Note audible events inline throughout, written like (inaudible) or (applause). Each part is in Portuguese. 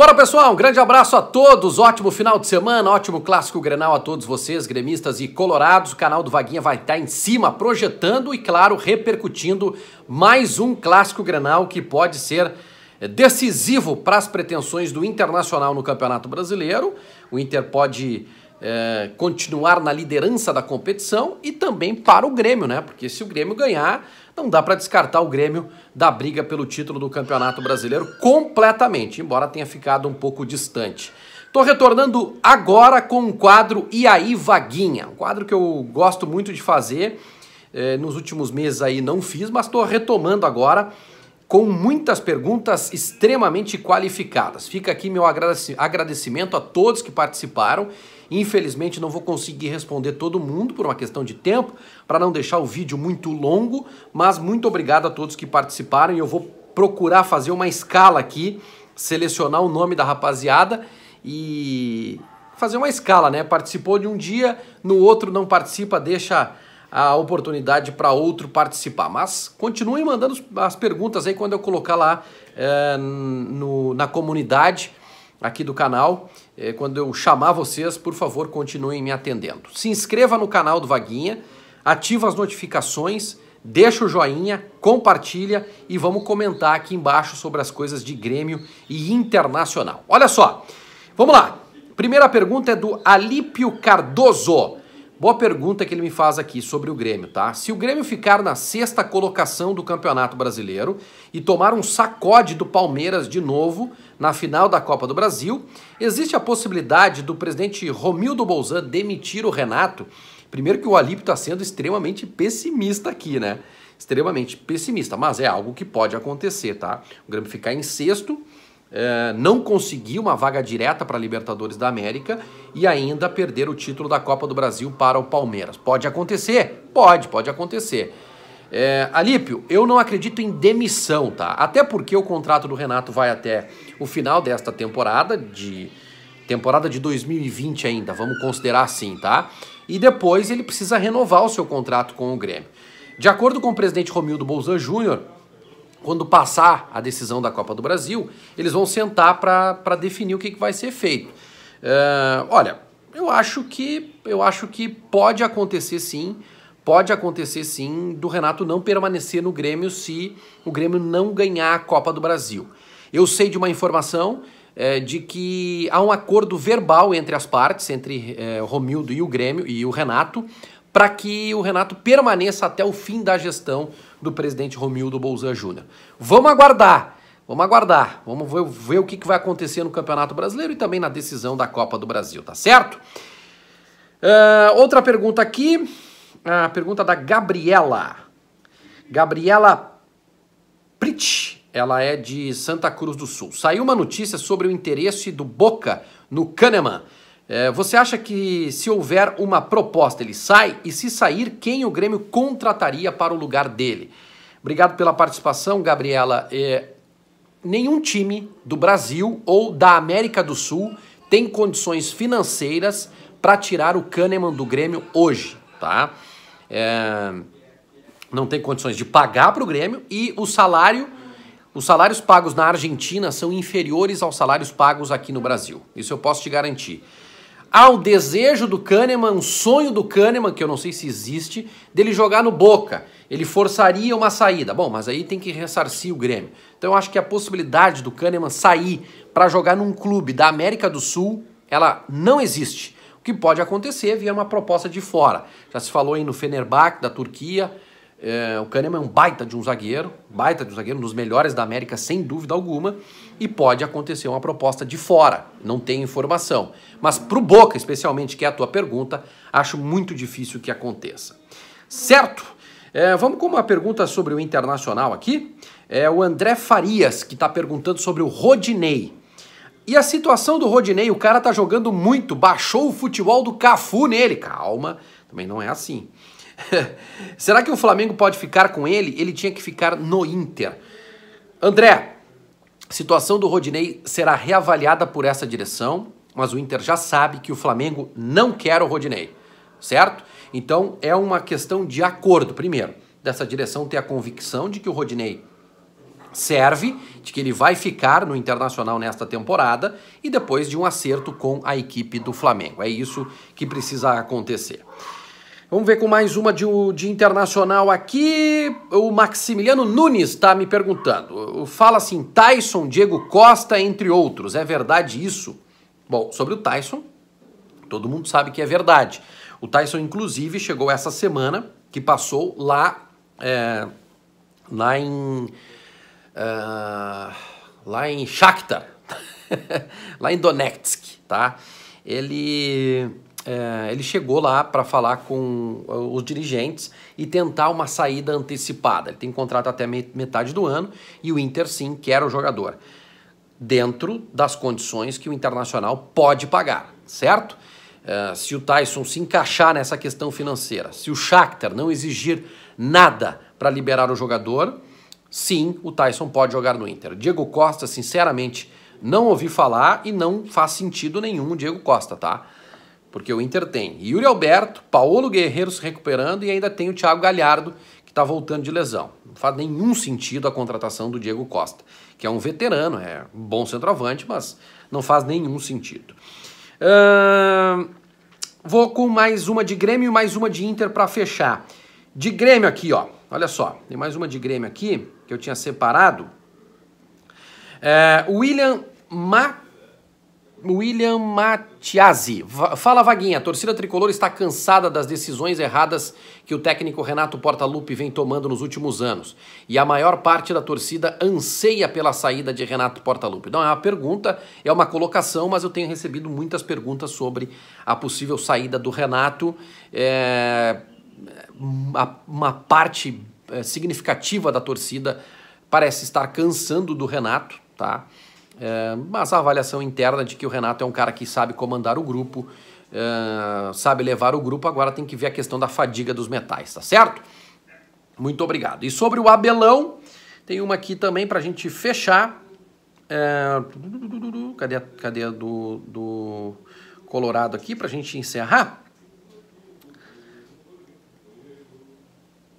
Bora, pessoal! Um grande abraço a todos, ótimo final de semana, ótimo clássico Grenal a todos vocês, gremistas e colorados. O canal do Vaguinha vai estar tá em cima, projetando e, claro, repercutindo mais um clássico Grenal que pode ser eh, decisivo para as pretensões do Internacional no Campeonato Brasileiro. O Inter pode é, continuar na liderança da competição e também para o Grêmio, né? Porque se o Grêmio ganhar, não dá para descartar o Grêmio da briga pelo título do Campeonato Brasileiro completamente, embora tenha ficado um pouco distante. Tô retornando agora com um quadro E aí Vaguinha, um quadro que eu gosto muito de fazer. É, nos últimos meses aí não fiz, mas estou retomando agora com muitas perguntas extremamente qualificadas. Fica aqui meu agradecimento a todos que participaram Infelizmente, não vou conseguir responder todo mundo por uma questão de tempo, para não deixar o vídeo muito longo, mas muito obrigado a todos que participaram. Eu vou procurar fazer uma escala aqui, selecionar o nome da rapaziada e fazer uma escala, né? Participou de um dia, no outro não participa, deixa a oportunidade para outro participar. Mas continuem mandando as perguntas aí quando eu colocar lá é, no, na comunidade aqui do canal é, quando eu chamar vocês, por favor, continuem me atendendo. Se inscreva no canal do Vaguinha, ativa as notificações, deixa o joinha, compartilha e vamos comentar aqui embaixo sobre as coisas de Grêmio e Internacional. Olha só, vamos lá. Primeira pergunta é do Alípio Cardoso. Boa pergunta que ele me faz aqui sobre o Grêmio, tá? Se o Grêmio ficar na sexta colocação do Campeonato Brasileiro e tomar um sacode do Palmeiras de novo na final da Copa do Brasil, existe a possibilidade do presidente Romildo Bolzan demitir o Renato? Primeiro que o Alípio está sendo extremamente pessimista aqui, né? Extremamente pessimista, mas é algo que pode acontecer, tá? O Grêmio ficar em sexto é, não conseguir uma vaga direta para a Libertadores da América e ainda perder o título da Copa do Brasil para o Palmeiras. Pode acontecer? Pode, pode acontecer. É, Alípio, eu não acredito em demissão, tá? Até porque o contrato do Renato vai até o final desta temporada, de temporada de 2020 ainda, vamos considerar assim, tá? E depois ele precisa renovar o seu contrato com o Grêmio. De acordo com o presidente Romildo Bolzan Júnior, quando passar a decisão da Copa do Brasil, eles vão sentar para definir o que, que, vai ser feito. Uh, olha, eu acho que eu acho que pode acontecer sim, pode acontecer sim do Renato não permanecer no Grêmio se o Grêmio não ganhar a Copa do Brasil. Eu sei de uma informação é, de que há um acordo verbal entre as partes, entre é, Romildo e o Grêmio e o Renato, para que o Renato permaneça até o fim da gestão do presidente Romildo Bolzan Júnior. Vamos aguardar. Vamos aguardar, vamos ver, ver o que, que vai acontecer no Campeonato Brasileiro e também na decisão da Copa do Brasil, tá certo? Uh, outra pergunta aqui, a pergunta da Gabriela. Gabriela Pritch, ela é de Santa Cruz do Sul. Saiu uma notícia sobre o interesse do Boca no Kahneman. É, você acha que se houver uma proposta, ele sai? E se sair, quem o Grêmio contrataria para o lugar dele? Obrigado pela participação, Gabriela. É, nenhum time do Brasil ou da América do Sul tem condições financeiras para tirar o Kahneman do Grêmio hoje, tá? É, não tem condições de pagar para o Grêmio e o salário, os salários pagos na Argentina são inferiores aos salários pagos aqui no Brasil. Isso eu posso te garantir. Há um desejo do Kahneman, um sonho do Kahneman, que eu não sei se existe, dele jogar no Boca. Ele forçaria uma saída. Bom, mas aí tem que ressarcir o Grêmio. Então eu acho que a possibilidade do Kahneman sair para jogar num clube da América do Sul, ela não existe. O que pode acontecer é vir uma proposta de fora. Já se falou aí no Fenerbahçe da Turquia, é, o Kahneman é um baita de um zagueiro, baita de um zagueiro, um dos melhores da América, sem dúvida alguma, e pode acontecer uma proposta de fora, não tem informação. Mas para o Boca, especialmente, que é a tua pergunta, acho muito difícil que aconteça. Certo? É, vamos com uma pergunta sobre o Internacional aqui. É o André Farias, que está perguntando sobre o Rodinei. E a situação do Rodinei, o cara tá jogando muito, baixou o futebol do Cafu nele. Calma, também não é assim. (laughs) Será que o Flamengo pode ficar com ele? Ele tinha que ficar no Inter. André, situação do Rodinei será reavaliada por essa direção, mas o Inter já sabe que o Flamengo não quer o Rodinei, certo? Então é uma questão de acordo, primeiro, dessa direção ter a convicção de que o Rodinei serve, de que ele vai ficar no Internacional nesta temporada e depois de um acerto com a equipe do Flamengo. É isso que precisa acontecer. Vamos ver com mais uma de, de internacional aqui. O Maximiliano Nunes está me perguntando. Fala assim: Tyson, Diego Costa, entre outros. É verdade isso? Bom, sobre o Tyson, todo mundo sabe que é verdade. O Tyson, inclusive, chegou essa semana que passou lá, é, lá em. É, lá em Shakhtar, (laughs) lá em Donetsk, tá? Ele é, ele chegou lá para falar com ah, os dirigentes e tentar uma saída antecipada. Ele tem contrato até metade do ano e o Inter sim quer o jogador. Dentro das condições que o Internacional pode pagar, certo? É, se o Tyson se encaixar nessa questão financeira, se o Shakhtar não exigir nada para liberar o jogador, sim, o Tyson pode jogar no Inter. Diego Costa, sinceramente, não ouvi falar e não faz sentido nenhum o Diego Costa, tá? Porque o Inter tem Yuri Alberto, Paulo Guerreiro se recuperando e ainda tem o Thiago Galhardo, que está voltando de lesão. Não faz nenhum sentido a contratação do Diego Costa, que é um veterano, é um bom centroavante, mas não faz nenhum sentido. vou com mais uma de Grêmio e mais uma de Inter para fechar. De Grêmio aqui, ó. Olha só, tem mais uma de Grêmio aqui que eu tinha separado. É, William Map William Matiasi. Fala, Vaguinha. A torcida tricolor está cansada das decisões erradas que o técnico Renato Portaluppi vem tomando nos últimos anos. E a maior parte da torcida anseia pela saída de Renato Portaluppi. Não é uma pergunta, é uma colocação, mas eu tenho recebido muitas perguntas sobre a possível saída do Renato. É... Uma parte é, significativa da torcida parece estar cansando do Renato, tá? É, mas a avaliação interna de que o Renato é um cara que sabe comandar o grupo, é, sabe levar o grupo, agora tem que ver a questão da fadiga dos metais, tá certo? Muito obrigado. E sobre o Abelão, tem uma aqui também para a gente fechar. É, cadê a, cadê a do, do Colorado aqui para a gente encerrar?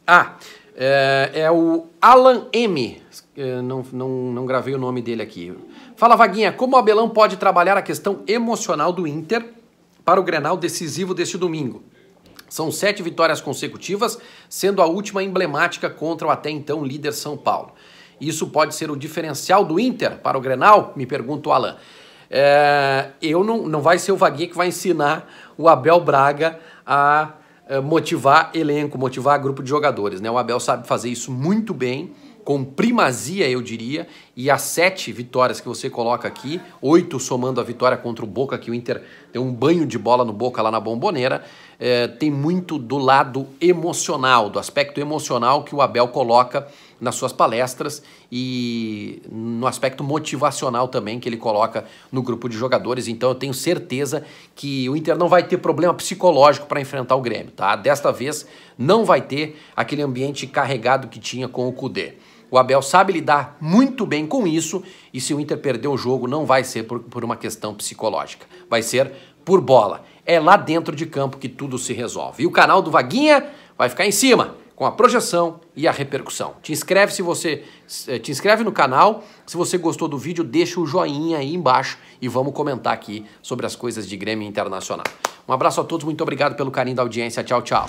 Ah, é, é o Alan M eh, não, não, não gravei o nome dele aqui. Fala, Vaguinha, como o Abelão pode trabalhar a questão emocional do Inter para o Grenal decisivo deste domingo? São sete vitórias consecutivas, sendo a última emblemática contra o até então líder São Paulo. Isso pode ser o diferencial do Inter para o Grenal? Me pergunta o Alan. É, eu não, não vai ser o Vaguinha que vai ensinar o Abel Braga a eh, motivar elenco, motivar grupo de jogadores. Né? O Abel sabe fazer isso muito bem com primazia, eu diria, e as sete vitórias que você coloca aqui, oito somando a vitória contra o Boca, que o Inter deu um banho de bola no Boca lá na Bomboneira, é, tem muito do lado emocional, do aspecto emocional que o Abel coloca nas suas palestras e no aspecto motivacional também que ele coloca no grupo de jogadores. Então eu tenho certeza que o Inter não vai ter problema psicológico para enfrentar o Grêmio, tá? Desta vez não vai ter aquele ambiente carregado que tinha com o Cudê. O Abel sabe lidar muito bem com isso e se o Inter perder o jogo não vai ser por, por uma questão psicológica, vai ser por bola. É lá dentro de campo que tudo se resolve. E o canal do Vaguinha vai ficar em cima com a projeção e a repercussão. Te inscreve se você eh, te inscreve no canal. Se você gostou do vídeo, deixa o joinha aí embaixo e vamos comentar aqui sobre as coisas de Grêmio Internacional. Um abraço a todos, muito obrigado pelo carinho da audiência. Tchau, tchau.